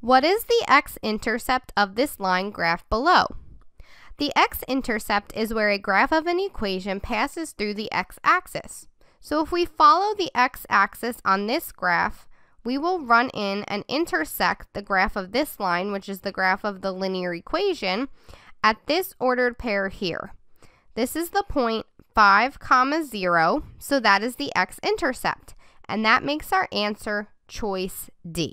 What is the x-intercept of this line graph below? The x-intercept is where a graph of an equation passes through the x-axis. So if we follow the x-axis on this graph, we will run in and intersect the graph of this line, which is the graph of the linear equation, at this ordered pair here. This is the point 5 comma 0, so that is the x-intercept, and that makes our answer choice D.